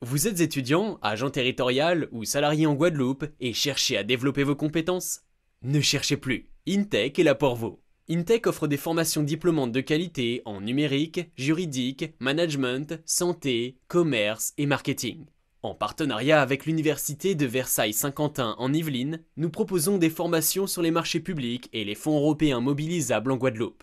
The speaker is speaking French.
Vous êtes étudiant, agent territorial ou salarié en Guadeloupe et cherchez à développer vos compétences Ne cherchez plus, Intech est là pour vous. Intech offre des formations diplômantes de qualité en numérique, juridique, management, santé, commerce et marketing. En partenariat avec l'université de Versailles-Saint-Quentin en Yvelines, nous proposons des formations sur les marchés publics et les fonds européens mobilisables en Guadeloupe.